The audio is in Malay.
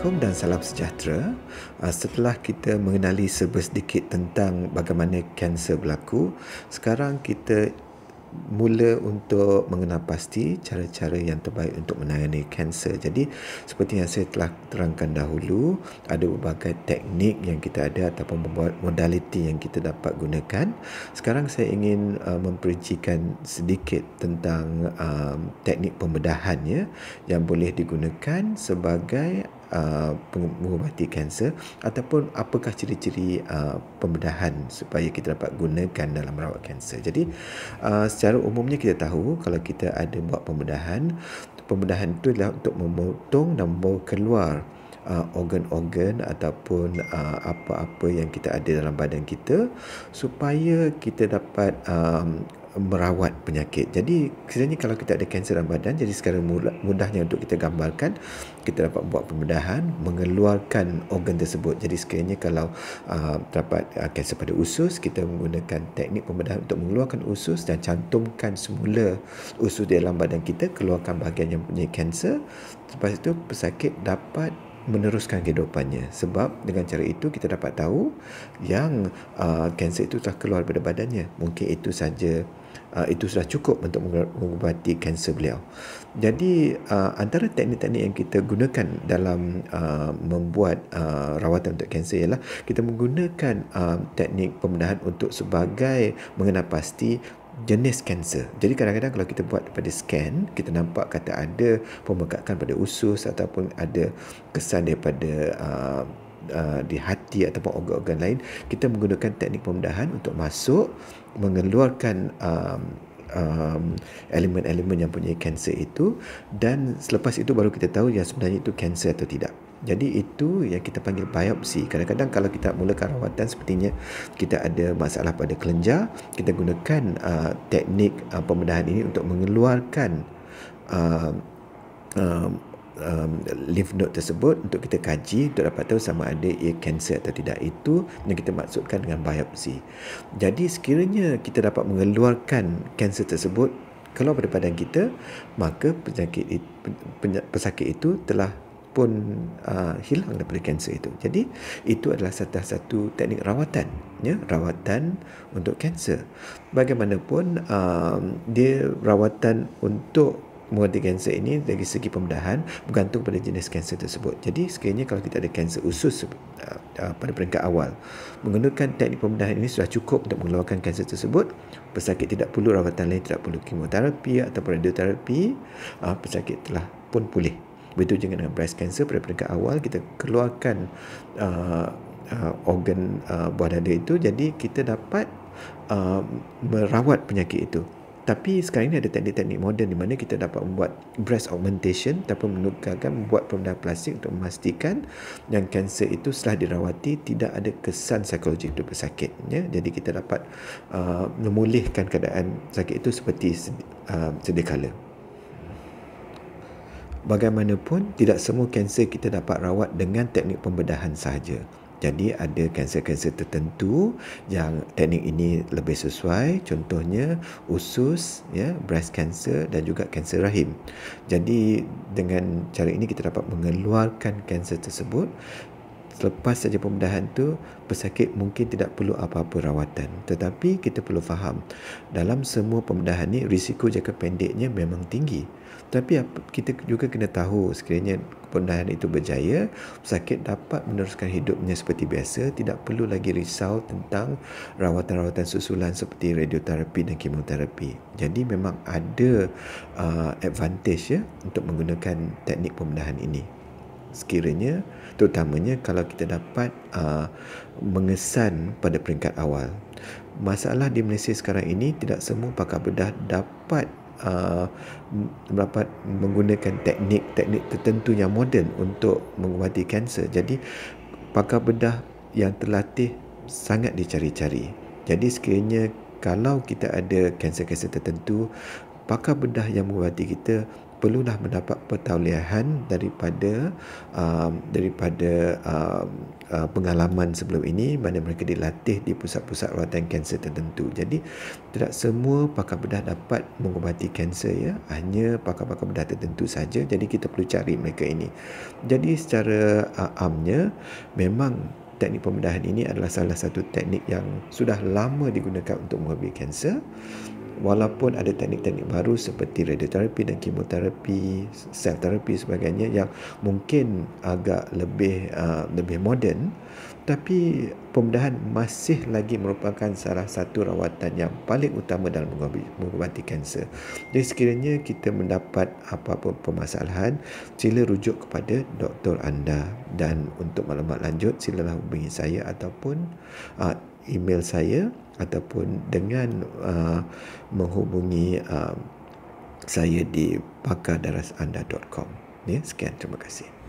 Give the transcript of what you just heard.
Assalamualaikum dan salam sejahtera. Ah, setelah kita mengenali sedikit tentang bagaimana kanser berlaku, sekarang kita mula untuk mengenal pasti cara-cara yang terbaik untuk menangani kanser. Jadi, seperti yang saya telah terangkan dahulu, ada berbagai teknik yang kita ada ataupun modaliti yang kita dapat gunakan. Sekarang saya ingin ah, memperincikan sedikit tentang uh, teknik pembedahannya yang boleh digunakan sebagai uh, mengubati kanser ataupun apakah ciri-ciri uh, pembedahan supaya kita dapat gunakan dalam merawat kanser. Jadi uh, secara umumnya kita tahu kalau kita ada buat pembedahan, pembedahan itu adalah untuk memotong dan membawa keluar uh, organ-organ ataupun uh, apa-apa yang kita ada dalam badan kita supaya kita dapat um, merawat penyakit. Jadi sebenarnya kalau kita ada kanser dalam badan, jadi sekarang mudahnya untuk kita gambarkan, kita dapat buat pembedahan, mengeluarkan organ tersebut. Jadi sekiranya kalau uh, terdapat uh, kanser pada usus, kita menggunakan teknik pembedahan untuk mengeluarkan usus dan cantumkan semula usus di dalam badan kita, keluarkan bahagian yang punya kanser. Lepas itu pesakit dapat meneruskan kehidupannya sebab dengan cara itu kita dapat tahu yang uh, kanser itu telah keluar daripada badannya mungkin itu saja uh, itu sudah cukup untuk mengubati kanser beliau jadi uh, antara teknik-teknik yang kita gunakan dalam uh, membuat uh, rawatan untuk kanser ialah kita menggunakan uh, teknik pembedahan untuk sebagai mengenal pasti jenis kanser. Jadi kadang-kadang kalau kita buat pada scan, kita nampak kata ada pembekakan pada usus ataupun ada kesan daripada uh, Uh, di hati ataupun organ-organ lain kita menggunakan teknik pemedahan untuk masuk mengeluarkan uh, um, elemen-elemen yang punya kanser itu dan selepas itu baru kita tahu yang sebenarnya itu kanser atau tidak. Jadi itu yang kita panggil biopsi. Kadang-kadang kalau kita mulakan rawatan sepertinya kita ada masalah pada kelenjar, kita gunakan uh, teknik uh, pembedahan ini untuk mengeluarkan uh, um, um, lymph node tersebut untuk kita kaji untuk dapat tahu sama ada ia kanser atau tidak itu yang kita maksudkan dengan biopsi jadi sekiranya kita dapat mengeluarkan kanser tersebut kalau pada badan kita maka penyakit pesakit itu telah pun uh, hilang daripada kanser itu. Jadi itu adalah satu satu teknik rawatan, ya, rawatan untuk kanser. Bagaimanapun uh, dia rawatan untuk mengerti kanser ini dari segi pembedahan bergantung pada jenis kanser tersebut. Jadi sekiranya kalau kita ada kanser usus eh, pada peringkat awal, menggunakan teknik pembedahan ini sudah cukup untuk mengeluarkan kanser tersebut. Pesakit tidak perlu rawatan lain, tidak perlu kemoterapi atau radioterapi, uh, pesakit telah pun pulih. Begitu juga dengan breast cancer pada peringkat awal kita keluarkan eh, organ buah dada itu jadi kita dapat uh, merawat penyakit itu tapi sekarang ni ada teknik-teknik moden di mana kita dapat membuat breast augmentation ataupun menukarkan membuat pembedahan plastik untuk memastikan yang kanser itu setelah dirawati tidak ada kesan psikologi untuk pesakit ya? jadi kita dapat uh, memulihkan keadaan sakit itu seperti uh, sedia kala bagaimanapun tidak semua kanser kita dapat rawat dengan teknik pembedahan sahaja jadi ada kanser-kanser tertentu yang teknik ini lebih sesuai contohnya usus ya breast cancer dan juga kanser rahim. Jadi dengan cara ini kita dapat mengeluarkan kanser tersebut selepas saja pembedahan tu pesakit mungkin tidak perlu apa-apa rawatan tetapi kita perlu faham dalam semua pembedahan ni risiko jangka pendeknya memang tinggi tapi kita juga kena tahu sekiranya pembedahan itu berjaya pesakit dapat meneruskan hidupnya seperti biasa tidak perlu lagi risau tentang rawatan-rawatan susulan seperti radioterapi dan kemoterapi jadi memang ada uh, advantage ya untuk menggunakan teknik pembedahan ini sekiranya terutamanya kalau kita dapat uh, mengesan pada peringkat awal masalah di Malaysia sekarang ini tidak semua pakar bedah dapat uh, dapat menggunakan teknik-teknik tertentu yang moden untuk mengubati kanser jadi pakar bedah yang terlatih sangat dicari-cari jadi sekiranya kalau kita ada kanser-kanser tertentu pakar bedah yang mengubati kita perlulah mendapat pertauliahan daripada uh, daripada uh, uh, pengalaman sebelum ini mana mereka dilatih di pusat-pusat rawatan kanser tertentu. Jadi tidak semua pakar bedah dapat mengubati kanser ya, hanya pakar-pakar bedah tertentu saja. Jadi kita perlu cari mereka ini. Jadi secara uh, amnya memang teknik pembedahan ini adalah salah satu teknik yang sudah lama digunakan untuk mengubati kanser walaupun ada teknik-teknik baru seperti radioterapi dan kemoterapi, sel terapi sebagainya yang mungkin agak lebih uh, lebih moden, tapi pembedahan masih lagi merupakan salah satu rawatan yang paling utama dalam mengubati kanser. Jadi sekiranya kita mendapat apa-apa permasalahan, sila rujuk kepada doktor anda dan untuk maklumat lanjut silalah hubungi saya ataupun uh, email saya ataupun dengan uh, menghubungi uh, saya di pakardarasanda.com. Ya, sekian terima kasih.